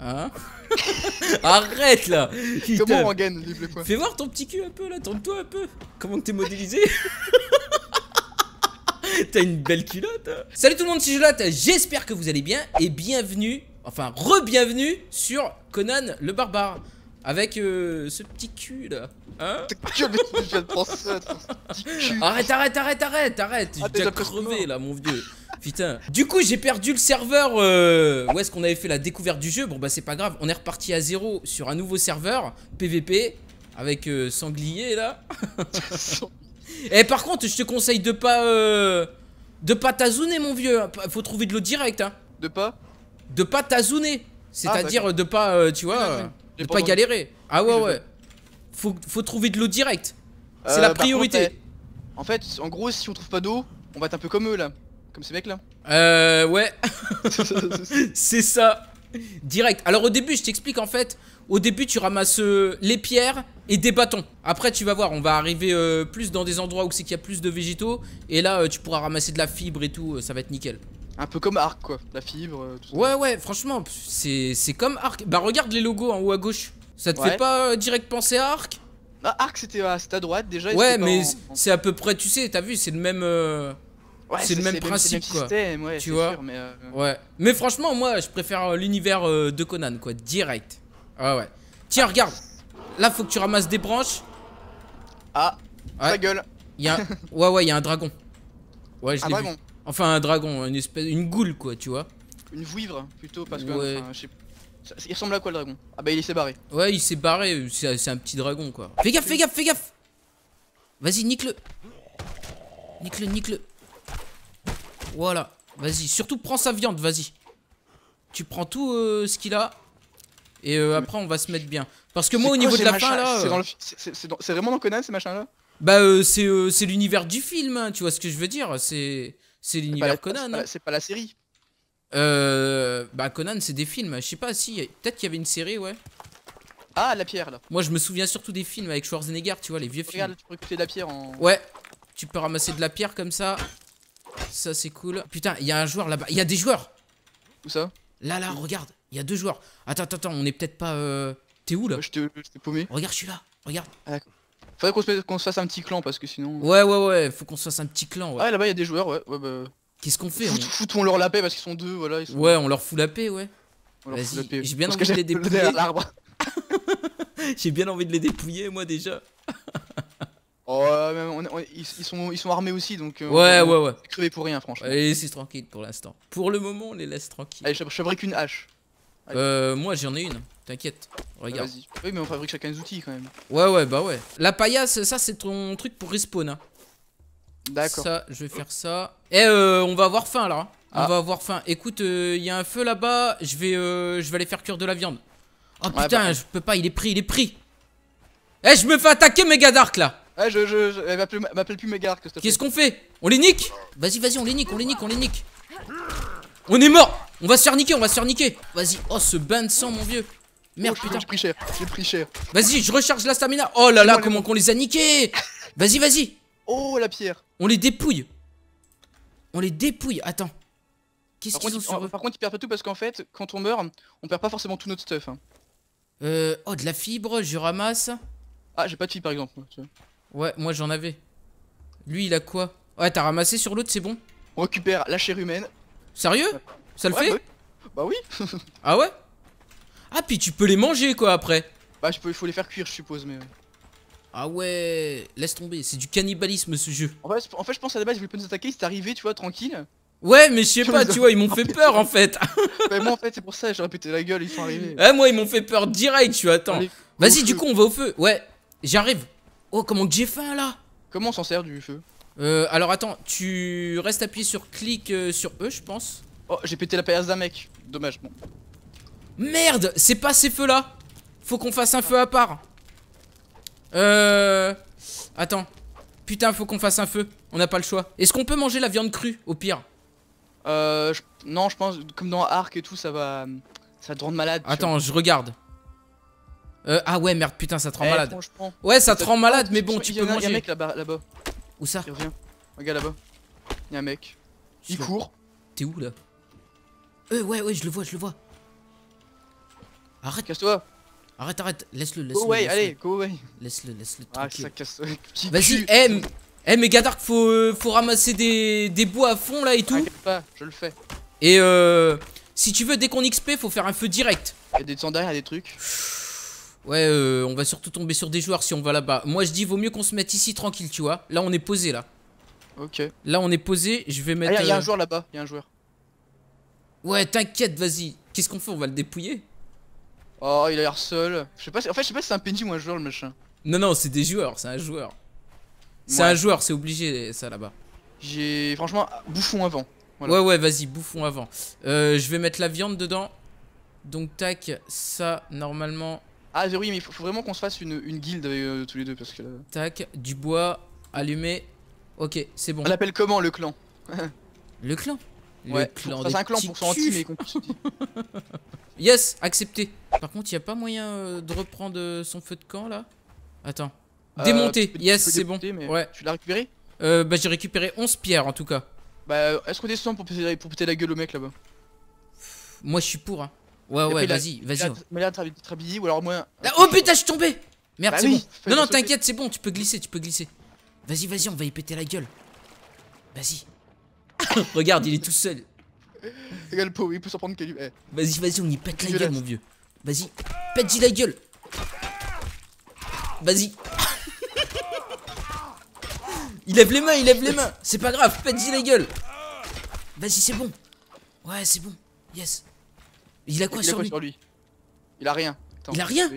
Hein. Arrête là Comment on gagne les Fais voir ton petit cul un peu là, tourne-toi un peu. Comment t'es modélisé T'as une belle culotte. Hein. Salut tout le monde, c'est Jolotte, j'espère que vous allez bien et bienvenue, enfin re-bienvenue sur Conan le barbare. Avec euh, ce petit cul là. Hein arrête, arrête, arrête, arrête, arrête. Ah, crevé là, mon vieux. Putain. Du coup, j'ai perdu le serveur euh, où est-ce qu'on avait fait la découverte du jeu. Bon, bah, c'est pas grave. On est reparti à zéro sur un nouveau serveur PVP avec euh, sanglier là. Et par contre, je te conseille de pas. de pas tazouner, mon vieux. Faut trouver de l'eau directe. Hein. De pas De pas tazouner. C'est-à-dire ah, de pas, tu vois. De pas galérer. Ah ouais, ouais. Faut, trouver de l'eau directe. C'est euh, la priorité. Eh, en fait, en gros, si on trouve pas d'eau, on va être un peu comme eux là. Comme ces mecs là. Euh, ouais. C'est ça. Direct. Alors au début, je t'explique en fait. Au début, tu ramasses euh, les pierres et des bâtons. Après, tu vas voir, on va arriver euh, plus dans des endroits où c'est qu'il y a plus de végétaux. Et là, tu pourras ramasser de la fibre et tout. ça va être nickel. Un peu comme Arc quoi, la fibre. Euh, tout ouais, ça. ouais, franchement, c'est comme Arc. Bah, regarde les logos en haut à gauche. Ça te fait pas euh, direct penser à Arc bah, Arc c'était à, droite déjà. Ouais, mais c'est à peu près, tu sais, t'as vu, c'est le même. Euh, c'est le même principe Ouais, tu vois mais Ouais. Mais franchement, moi, je préfère l'univers de Conan quoi, direct. Ah ouais. Tiens, ah. regarde. Là, faut que tu ramasses des branches. Ah, ta gueule. Y a... Ouais, ouais, il y a un dragon. Ouais, je l'ai vu. Enfin, un dragon, une espèce, une goule quoi, tu vois. Une vouivre plutôt, parce que. Ouais. il ressemble à quoi le dragon Ah bah il s'est barré. Ouais, il s'est barré, c'est un petit dragon quoi. Fais gaffe, fais gaffe, fais gaffe Vas-y, nique-le Nique-le, nique-le Voilà, vas-y, surtout prends sa viande, vas-y. Tu prends tout euh, ce qu'il a. Et euh, après, on va se mettre bien. Parce que moi, au niveau de la fin là. Euh, c'est vraiment dans Conan ces machins là Bah, c'est l'univers du film, hein, tu vois ce que je veux dire. C'est. C'est l'univers Conan. Hein. C'est pas, la série. Euh, bah Conan, c'est des films. Je sais pas si. Peut-être qu'il y avait une série, ouais. Ah, la pierre là. Moi, je me souviens surtout des films avec Schwarzenegger, tu vois, les vieux films. Regarde, tu peux récupérer de la pierre en. Ouais. Tu peux ramasser de la pierre comme ça. Ça, c'est cool. Putain, il y a un joueur là-bas. Il y a des joueurs. Où ça Là, là, regarde. Il y a deux joueurs. Attends, attends, attends. On est peut-être pas. Euh... T'es où là bah, Je t'ai paumé. Regarde, je suis là. Regarde. Ah, Faudrait qu'on se, fasse un petit clan parce que sinon. Euh. Ouais, ouais, ouais, faut qu'on se fasse un petit clan. Ouais. Ah, là-bas, il y a des joueurs, ouais. ouais bah. Qu'est-ce qu'on fait Foutons Fout, leur la paix parce qu'ils sont deux, voilà. Ouais, on leur fout la paix, ouais. j'ai bien envie de les dépouiller. j'ai bien envie de les dépouiller, moi déjà. oh, mais ils, sont, armés aussi, donc. Euh, ouais, ouais, ouais. Crever pour rien, franchement. Et c'est tranquille pour l'instant. Pour le moment, on les laisse tranquilles. Allez, je, fabrique une hache. Euh, moi j'en ai une, t'inquiète. Regarde. Ah, oui, mais on fabrique chacun des outils quand même. Ouais, ouais, bah ouais. La paillasse, ça, c'est ton truc pour respawn. Hein. D'accord. Ça, je vais faire ça. Eh, euh, on va avoir faim là. Hein. On ah. va avoir faim. Écoute, il euh, y a un feu là-bas. Je vais, euh, je vais aller faire cuire de la viande. Oh putain, bah. je peux pas. Il est pris, il est pris. Eh, je me fais attaquer, méga d'arc là. Ouais, je, je, m'appelle plus méga dark. Qu'est-ce qu'on fait On les nique Vas-y, vas-y, on les nique, on les nique, on les nique. On est mort. On va se faire niquer, on va se faire niquer. Vas-y. Oh, ce bain de sang, mon vieux. Oh, Merde, putain. J'ai pris cher, j'ai pris cher. Vas-y, je recharge la stamina. Oh là là, comment qu'on les a niqués Vas-y, vas-y. Oh, la pierre. On les dépouille. On les dépouille. Attends. Qu'est-ce qu'ils ont sur eux Par contre, ils perdent pas tout parce qu'en fait, quand on meurt, on perd pas forcément tout notre stuff. Hein. Euh, oh, de la fibre, je ramasse. Ah, j'ai pas de fibre par exemple. Ouais, moi j'en avais. Lui, il a quoi Ouais, t'as ramassé sur l'autre, c'est bon. On récupère la chair humaine. Sérieux Ça le fait Bah oui. Bah ah ouais ah, puis tu peux les manger quoi après Bah, je peux, il faut les faire cuire, je suppose, mais. Ah ouais, laisse tomber, c'est du cannibalisme ce jeu. En fait, je pense à la base, ils voulaient pas nous attaquer, ils sont arrivés, tu vois, tranquille. Ouais, mais je sais pas, tu vois, ils m'ont fait peur en fait. bah, moi en fait, c'est pour ça, j'aurais pété la gueule, ils sont arrivés. Ouais, eh, moi, ils m'ont fait peur direct, tu vois, attends. Vas-y, du coup, on va au feu. Ouais, j'arrive. Oh, comment que j'ai faim là Comment on s'en sert du feu Euh, alors attends, tu restes appuyé sur clic euh, sur E, je pense. Oh, j'ai pété la paillasse d'un mec, dommage, bon. Merde, c'est pas ces feux-là. Faut qu'on fasse un feu à part. Euh... Attends. Putain, faut qu'on fasse un feu. On n'a pas le choix. Est-ce qu'on peut manger la viande crue, au pire Euh... Non, je pense, comme dans Arc et tout, ça va... Ça te rend malade. Attends, je regarde. Euh, ah ouais, merde, putain, ça te rend eh, malade. Ouais, ça te rend malade, mais bon, tu peux manger. Y'a un mec là-bas. Là où ça rien. Regarde là-bas. Y'a un mec. Il court. T'es où là Euh, ouais, ouais, je le vois, je le vois. Arrête. Casse-toi. Arrête, arrête. Laisse-le, laisse-le. Go allez, go away. Laisse-le, laisse-le. Ah, ça casse. Vas-y, M. Eh mais faut, euh, faut ramasser des, bois à fond là et tout pas, je le fais Et euh, si tu veux dès qu'on XP faut faire un feu direct Il y a des sandales, il y des trucs Ouais euh, on va surtout tomber sur des joueurs si on va là-bas Moi je dis vaut mieux qu'on se mette ici tranquille tu vois Là on est posé là Ok Là on est posé je vais ah, mettre ah, y, a un euh, joueur là-bas, il y a un joueur Ouais t'inquiète vas-y Qu'est-ce qu'on fait on va le dépouiller Oh, il a l'air seul. Je sais pas, en fait, je sais pas si c'est un PNJ ou un joueur le machin. Non, non, c'est des joueurs, c'est un joueur. C'est un joueur, c'est obligé ça là-bas. J'ai franchement bouffon avant. Ouais, ouais, vas-y, bouffon avant. Euh, je vais mettre la viande dedans. Donc, tac, ça normalement. Ah, oui, mais il faut vraiment qu'on se fasse une, guilde euh, tous les deux parce que euh, Tac, du bois, allumé. Ok, c'est bon. On l'appelle comment le clan Le clan Ouais, un clan pour son mais Yes, accepté. Par contre, il n'y a pas moyen euh, de reprendre euh, son feu de camp là Attends. Euh, démonter, yes, c'est bon. Ouais. Tu l'as récupéré euh, Bah, j'ai récupéré 11 pierres en tout cas. Bah, est-ce qu'on descend pour péter, la gueule au mec là-bas Moi, je suis pour. Hein. Ouais, ouais, vas-y, vas-y. Mais là, ou alors moi. moins... Ah, oh putain, je suis tombé Merde, bah c'est bon. Non, non, t'inquiète, c'est bon, tu peux glisser, tu peux glisser. Vas-y, vas-y, on va y péter la gueule. Vas-y. Regarde, il est tout seul. Regarde le pauvre, il peut s'en prendre eh. Vas-y, vas-y, on y pète la gueule, mon vieux. Vas-y, pète-y la gueule. Vas-y. il lève les mains, il lève les mains. C'est pas grave, pète-y la gueule. Vas-y, c'est bon. Ouais, c'est bon. Yes. Il a quoi, sur, lui Il a rien. il a rien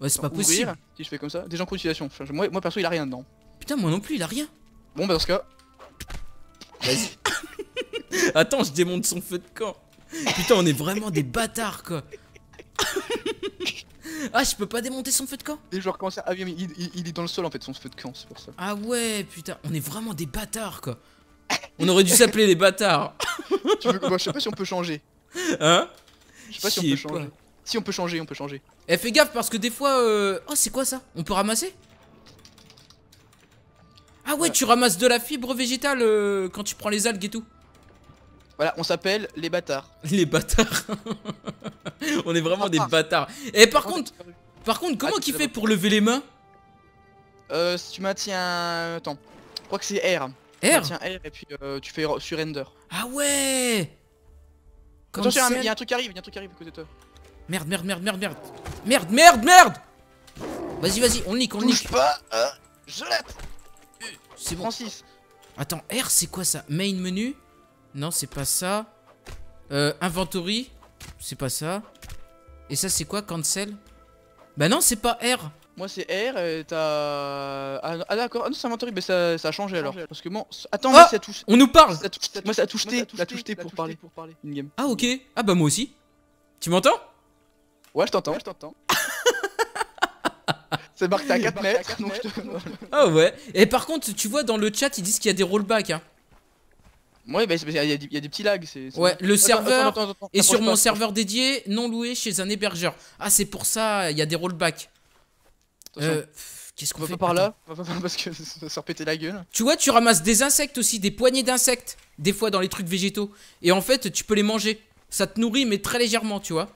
Ouais, c'est pas possible. Si je fais comme ça, déjà en continuation. Moi, moi perso, il a rien dedans. Putain, moi non plus, il a rien. Bon, bah dans ce cas. Vas-y. Attends, je démonte son feu de camp. Putain, on est vraiment des bâtards, quoi. ah, je peux pas démonter son feu de camp Et ah il, est dans le sol, en fait, son feu de camp, c'est pour ça. Ah ouais, putain, on est vraiment des bâtards, quoi. On aurait dû s'appeler les bâtards. tu veux... quoi bah, je sais pas si on peut changer. Hein Je sais pas si on peut changer. Si on peut changer, on peut changer. Eh, fais gaffe, parce que des fois... Euh, oh, c'est quoi, ça On peut ramasser ah ouais, tu ramasses de la fibre végétale euh, quand tu prends les algues et tout. Voilà, on s'appelle les bâtards. Les bâtards On est vraiment des bâtards. Et eh, par contre, par contre, comment ah, qu'il fait pour lever les mains Euh, si tu maintiens... Attends, je crois que c'est R. R Tiens, R et puis euh, tu fais surrender. Ah ouais Attention, il y a un truc qui arrive, il y a un truc qui arrive à toi. Merde, merde, merde, merde, merde. Merde, merde, merde Vas-y, vas-y, on nique, on Touche nique. pas, euh, je euh, C'est bon. Francis. Attends, R c'est quoi ça Main menu non, c'est pas ça. Euh, inventory. C'est pas ça. Et ça, c'est quoi Cancel Bah non, c'est pas R. Moi, c'est R et t'as... Ah, ah, d'accord. Ah non, c'est inventory. Mais ça, ça a changé alors. Parce que bon Attends, ah ça touche. On nous parle Moi, ça touche T. pour parler. Ah, ok. Ah bah moi aussi. Tu m'entends Ouais, je t'entends. je t'entends. C'est marqué à 4 mètres. Ah ouais. Et par contre, tu vois, dans le chat, ils disent qu'il y a des rollbacks. Hein. Ouais, bah, il y, a des petits lags. Ouais, le serveur est sur mon serveur dédié, non loué chez un hébergeur. Ah, c'est pour ça, il y a des rollbacks. Euh, qu'est-ce qu'on fait par là Parce que ça sort péter la gueule. Tu vois, tu ramasses des insectes aussi, des poignées d'insectes, des fois dans les trucs végétaux. Et en fait, tu peux les manger. Ça te nourrit, mais très légèrement, tu vois.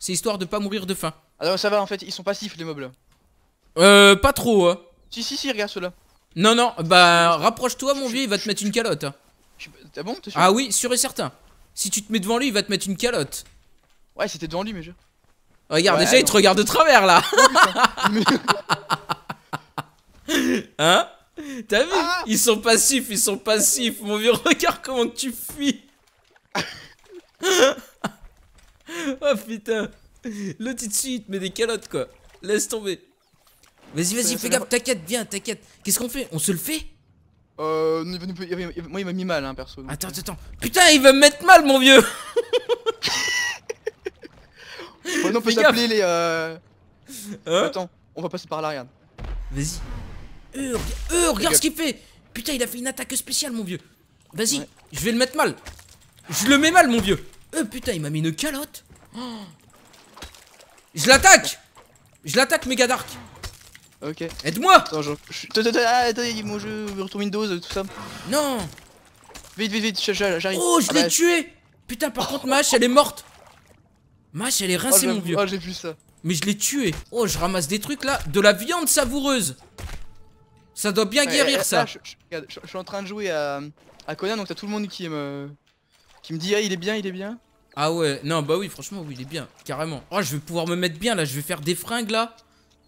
C'est histoire de pas mourir de faim. Alors ah, ça va, en fait, ils sont passifs les meubles. Euh, pas trop. Hein. Si, si, si, regarde ceux Non, non, bah rapproche-toi, mon vieux, il va te mettre une calotte. Hein. Ah oui, sûr et certain. Si tu te mets devant lui, il va te mettre une calotte. Ouais, c'était devant lui, mais je. Regarde, déjà, il te regarde de travers là. hein T'as vu ah. Ils sont passifs, ils sont passifs. Mon vieux, regarde comment tu fuis. oh putain. Le petit te met des calottes quoi. Laisse tomber. Vas-y, vas-y, fais gaffe, t'inquiète, viens, t'inquiète. Qu'est-ce qu'on fait On se le fait euh, moi il m'a mis mal, hein, perso. Euh. Attends, attends, putain, il va me mettre mal, mon vieux. on peut s'appeler les. Euh... Hein attends, on va passer par là, Vas-y. Euh, euh regarde ce qu'il fait. Putain, il a fait une attaque spéciale, mon vieux. Vas-y, je vais le mettre mal. Je le mets mal, mon vieux. Euh, putain, il m'a mis une calotte. Oh. Je l'attaque. Je l'attaque, méga dark. Ok. Aide-moi Attends, je... Attends, ah, mon Windows, tout ça. Non Vite, vite, vite, j'arrive. Oh, je ah l'ai bah, tué Putain, par contre, ma elle est morte Ma elle est rincée, oh, mon vieux. Oh, j'ai vu ça. Mais je l'ai tué. Oh, je ramasse des trucs, là. De la viande savoureuse Ça doit bien guérir, euh, ça. je, suis en train de jouer à, à Conan, donc t'as tout le monde qui me... Qui me dit, ah, il est bien, il est bien. Ah ouais, non, bah oui, franchement, oui, il est bien, carrément. Oh, je vais pouvoir me mettre bien, là, je vais faire des fringues, là.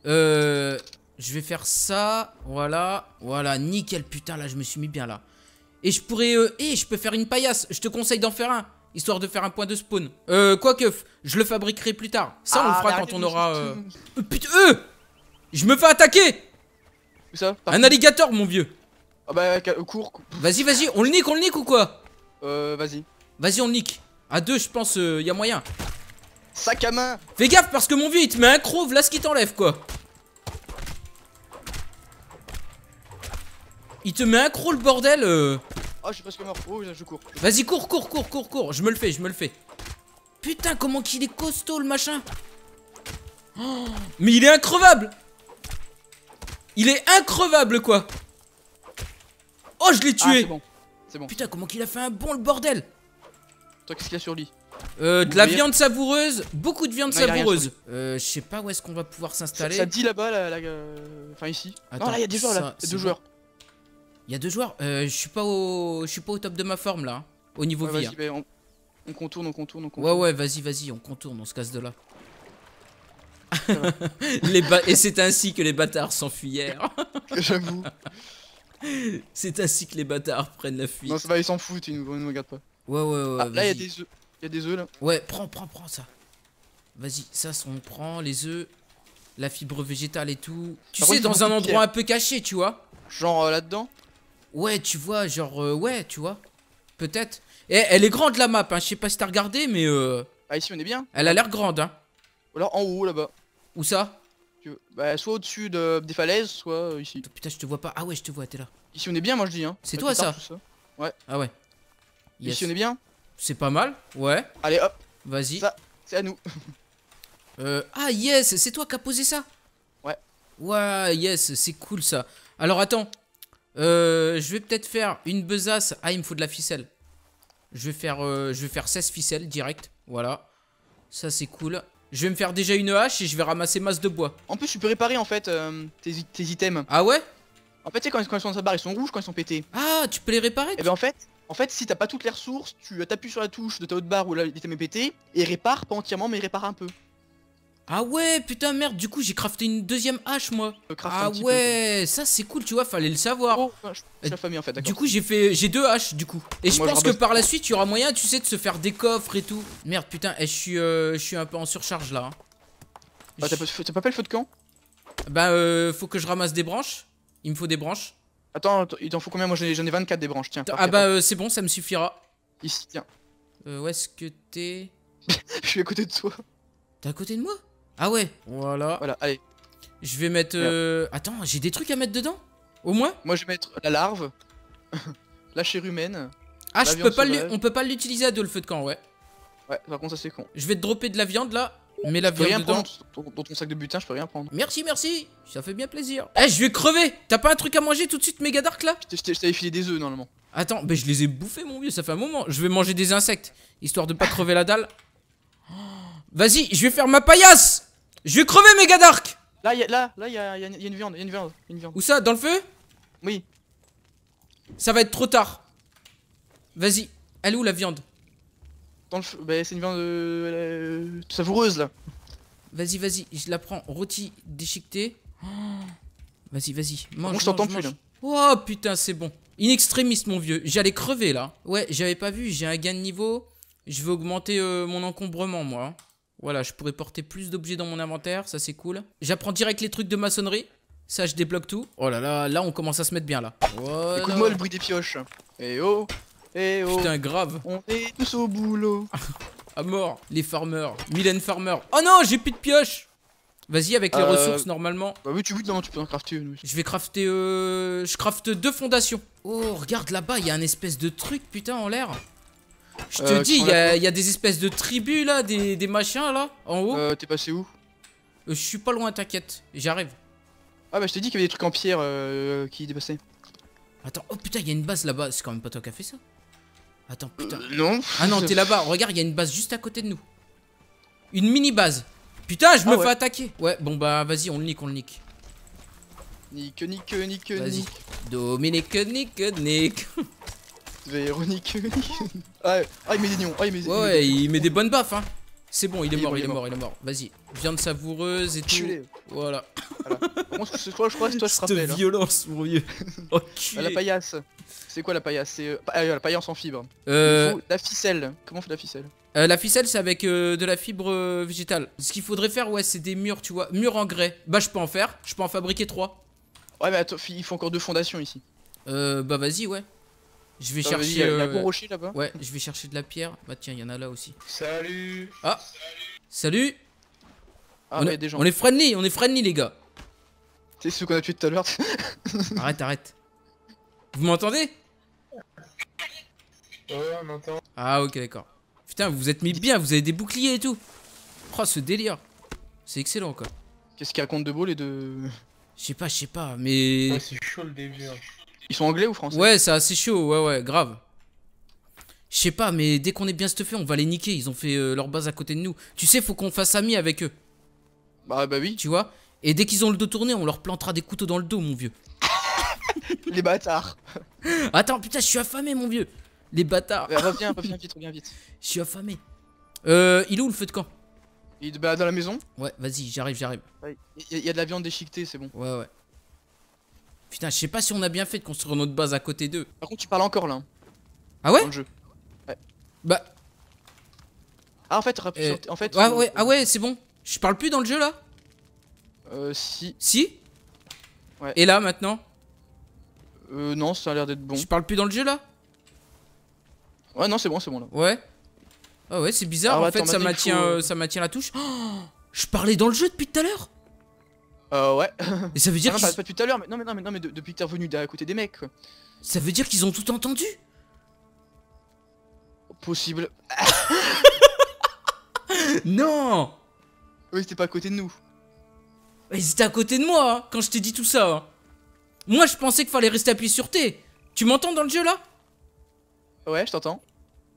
Euh... Je vais faire ça. Voilà. Voilà. Nickel. Putain, là, je me suis mis bien là. Et je pourrais... Euh... Et je peux faire une paillasse. Je te conseille d'en faire un. Histoire de faire un point de spawn. Euh, quoique, je le fabriquerai plus tard. Ça, on le ah, fera quand on aura... Euh, euh... putain, euh Je me fais attaquer Un alligator, mon vieux. Ah bah, euh, cours. Vas-y, vas-y. On le nique, on le nique ou quoi Euh, vas-y. Vas-y, on le nique. À deux, je pense, il euh, y a moyen. Sac à main Fais gaffe, parce que mon vieux, il te met un crow Là, ce qui t'enlève, quoi. Il te met un croc le bordel Oh, je suis presque mort. Oh, je cours. Vas-y, cours, cours, cours, cours, cours. Je me le fais, je me le fais. Putain, comment qu'il est costaud le machin. mais il est increvable. Il est increvable quoi. Oh, je l'ai ah, tué. C'est bon. Putain, comment qu'il a fait un bon le bordel. Toi, qu'est-ce qu'il y a sur lui euh, de la viande savoureuse, beaucoup de viande savoureuse. Euh, je sais pas où est-ce qu'on va pouvoir s'installer. Ça, dit là-bas, la. Euh, enfin ici. Attends, non, là, il y a des joueurs là, deux joueurs. Y'a deux joueurs. Euh, je suis pas au, je suis pas au top de ma forme là, hein, au niveau hein. on... contourne, on contourne, on contourne. Ouais ouais, vas-y, vas-y, on contourne, on se casse de là. Et c'est ainsi que les bâtards s'enfuyèrent. J'avoue. C'est ainsi que les bâtards prennent la fuite. Non, ça va, ils s'en foutent, ils nous, regardent pas. Ouais, ouais, ouais. Ah, là, y'a des œufs. des œufs là. Ouais, prends, prends, prends ça. Vas-y, ça, on prend les œufs, la fibre végétale et tout. Tu sais, dans un endroit un peu caché, tu vois. Genre euh, là-dedans Ouais, tu vois, genre, euh, ouais, tu vois. Peut-être. Eh elle est grande la map, hein. je sais pas si t'as regardé, mais. Euh, ah, ici on est bien. Elle a l'air grande, hein. Ou alors en haut là-bas. Où ça Bah, soit au-dessus des falaises, soit euh, ici. putain, je te vois pas. Ah ouais, je te vois, t'es là. Ici on est bien, moi je dis, hein. C'est toi ça. Ouais. Ah ouais. Ici on est bien C'est pas mal, ouais. Allez hop. Vas-y. c'est à nous. euh, ah yes, c'est toi qui as posé ça Ouais. Ouais, yes, c'est cool ça. Alors attends, euh, je vais peut-être faire une besace. Ah, il me faut de la ficelle. Je vais faire, euh, je vais faire 16 ficelles direct. Voilà. Ça, c'est cool. Je vais me faire déjà une hache et je vais ramasser masse de bois. En plus, tu peux réparer en fait euh, tes, items. Ah ouais En fait, quand, ils sont dans sa barre, ils sont rouges quand ils sont pétés. Ah, tu peux les réparer Et eh ben, en fait, en fait, si t'as pas toutes les ressources, tu t'appuies sur la touche de ta haute barre où l'item est pété et répare, pas entièrement, mais répare un peu. Ah ouais, putain, merde, du coup, j'ai crafté une deuxième hache, moi. Ah ouais, ça, c'est cool, tu vois, fallait le savoir. Oh, du coup, j'ai fait, j'ai deux haches, du coup. Et je pense que par la suite, il y aura moyen, tu sais, de se faire des coffres et tout. Merde, putain, eh, je suis, euh, je suis un peu en surcharge, là. Hein. Ah, t'as pas, fait le feu de camp Bah, euh, faut que je ramasse des branches. Il me faut des branches. Attends, il t'en faut combien Moi, j'en ai 24 des branches, tiens. Ah bah, euh, c'est bon, ça me suffira. Ici, tiens. Euh, où est-ce que t'es Je suis à côté de toi. T'es à côté de moi ah ouais Voilà. Voilà, allez. Je vais mettre... Euh, attends, j'ai des trucs à mettre dedans Au moins Moi, je vais mettre la larve, la chair humaine. Ah, je peux pas on peut pas l'utiliser à deux, le feu de camp, ouais. Ouais, par contre, ça, c'est con. Je vais te dropper de la viande, là. Mais la viande rien Dans ton sac de butin, je peux rien prendre. Merci, merci. Ça fait bien plaisir. Eh, je vais crever. T'as pas un truc à manger tout de suite, méga dark, là Je t'avais filé des œufs, normalement. Attends, mais ben, je les ai bouffés, mon vieux. Ça fait un moment. Je vais manger des insectes, histoire de pas crever la dalle. Oh. Vas-y, je vais faire ma paillasse Je vais crever, méga dark Là, là, là, y a, y a, une viande, y une viande, une viande. Où ça Dans le feu Oui. Ça va être trop tard. Vas-y, elle est où la viande Dans le feu, bah, c'est une viande euh, euh, savoureuse, là. Vas-y, vas-y, je la prends rôti déchiqueté. Vas-y, vas-y, Moi, je t'entends plus, là. Oh, putain, c'est bon. In extremis, mon vieux. J'allais crever, là. Ouais, j'avais pas vu, j'ai un gain de niveau. Je vais augmenter euh, mon encombrement, moi. Voilà, je pourrais porter plus d'objets dans mon inventaire, ça c'est cool. J'apprends direct les trucs de maçonnerie. Ça, je débloque tout. Oh là là, là on commence à se mettre bien là. Écoute-moi le bruit des pioches. Eh oh Eh oh Putain, grave. On est tous au boulot. à mort, les farmers. Mylène Farmer. Oh non, j'ai plus de pioches Vas-y avec les euh, ressources normalement. Bah oui tu non tu peux en crafter une. Je vais crafter euh, Je crafte deux fondations. Oh regarde là-bas il y a un espèce de truc putain en l'air. Je te euh, dis, il y, a, des espèces de tribus là, des, machins là, en haut. Euh, t'es passé où euh, Je suis pas loin, t'inquiète, j'arrive. Ah bah je te dis qu'il y avait des trucs en pierre euh, qui dépassaient. Attends, oh putain, il y a une base là-bas, c'est quand même pas toi qui as fait ça. Attends, putain. non. Ah non, t'es là-bas, regarde, il y a une base juste à côté de nous. Une mini base. Putain, je ah me fais attaquer. Ouais, bon bah vas-y, on le nique, on le nique. Nique, nique, nique, nique. Dominique, nique, nique. Véronique ah, ah, il met des nions. Ah, il met, ouais, il, met des... bonnes baffes, hein. C'est bon, il est, mort, il est mort, il est mort, Vas-y, viande savoureuse et tout. Voilà. voilà. Moi, je, crois, je crois que toi, je te rappelle. Hein. violence, mon vieux. La paillasse. C'est quoi la paillasse C'est euh, euh, la paillasse en fibre. Euh... La ficelle. Comment on fait la ficelle euh, la ficelle, c'est avec euh, de la fibre végétale. Ce qu'il faudrait faire, ouais, c'est des murs, tu vois. Murs en grès. Bah, je peux en faire. Je peux en fabriquer trois. Ouais, mais attends, il faut encore deux fondations ici. Euh, bah, vas-y, ouais. Je vais chercher. Euh, ouais, je vais chercher de la pierre. Bah tiens, il y en a là aussi. Salut Ah Salut ah, on, des gens. on est friendly, on est friendly les gars. C'est ce qu'on a tué tout à l'heure. arrête, arrête. Vous m'entendez Ouais, on Ah, ok, d'accord. Putain, vous vous êtes mis bien, vous avez des boucliers et tout. Oh, ce délire. C'est excellent quoi. Qu'est-ce qu'il raconte de beau les deux Je sais pas, je sais pas, mais. c'est chaud le début. Hein. Ils sont anglais ou français Ouais, c'est assez chaud, ouais, ouais, grave. Je sais pas, mais dès qu'on est bien stuffé, on va les niquer. Ils ont fait euh, leur base à côté de nous. Tu sais, faut qu'on fasse ami avec eux. Bah, bah oui. Tu vois Et dès qu'ils ont le dos tourné, on leur plantera des couteaux dans le dos, mon vieux. les bâtards. Attends, putain, je suis affamé, mon vieux. Les bâtards. Bah, reviens, reviens vite, reviens vite. Je suis affamé. Euh, il est où le feu de camp Il est bah, dans la maison Ouais, vas-y, j'arrive, j'arrive. Il y, a de la viande déchiquetée, c'est bon. Ouais, ouais. Putain, je sais pas si on a bien fait de construire notre base à côté d'eux. Par contre, tu parles encore là. Ah ouais jeu. Bah. Ah, en fait, euh, en fait. Ah, euh, ouais, ah ouais, c'est bon. Je parle plus dans le jeu là Euh, si. Si Ouais. Et là maintenant Euh, non, ça a l'air d'être bon. Je parle plus dans le jeu là Ouais, non, c'est bon, c'est bon là. Ouais. Ah ouais, c'est bizarre. en fait, ça maintient euh, ça euh, la touche. Oh je parlais dans le jeu depuis tout à l'heure euh, ouais. Et ça veut dire. Ah, non, tout à l'heure, mais non, mais non, mais, depuis que t'es revenu à côté des mecs. Ça veut dire qu'ils ont tout entendu Possible. non Oui, c'était pas à côté de nous. Ils étaient à côté de moi hein, quand je t'ai dit tout ça. Hein. Moi, je pensais qu'il fallait rester appuyé sur T. Tu m'entends dans le jeu là Ouais, je t'entends.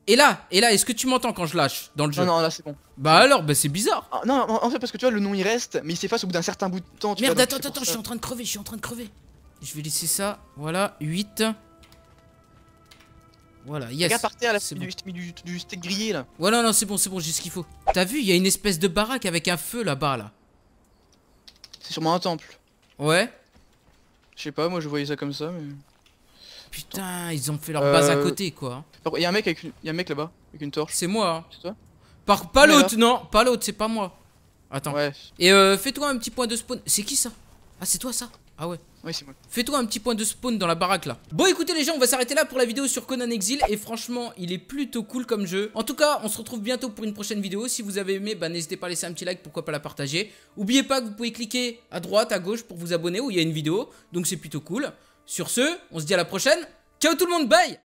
Et là, et là, est-ce que tu m'entends quand je lâche dans le jeu Non, non, là c'est bon. Bah alors, bah, c'est bizarre. Ah, non, en fait parce que tu vois le nom il reste, mais il s'efface au bout d'un certain bout de temps. Merde, attends, attends, je suis en train de crever, je suis en train de crever. Je vais laisser ça, voilà, 8. Voilà, yes. Regarde par terre, là, c'est du, steak grillé là. Ouais, non, non, c'est bon, c'est bon, j'ai ce qu'il faut. T'as vu, il y a une espèce de baraque avec un feu là-bas là. C'est sûrement un temple. Ouais. Je sais pas, moi je voyais ça comme ça, mais. Putain, ils ont fait leur base à euh, côté, quoi. Il y a un mec avec une... un mec là-bas avec une torche. C'est moi. Hein. C'est toi Pas l'autre, non, pas l'autre, c'est pas moi. Attends. Et euh, fais-toi un petit point de spawn. C'est qui ça Ah, c'est toi ça ah ouais Oui c'est moi. Fais-toi un petit point de spawn dans la baraque là. Bon écoutez les gens, on va s'arrêter là pour la vidéo sur Conan Exil et franchement il est plutôt cool comme jeu. En tout cas, on se retrouve bientôt pour une prochaine vidéo. Si vous avez aimé, bah, n'hésitez pas à laisser un petit like, pourquoi pas la partager. Oubliez pas que vous pouvez cliquer à droite, à gauche pour vous abonner où il y a une vidéo, donc c'est plutôt cool. Sur ce, on se dit à la prochaine. Ciao tout le monde, bye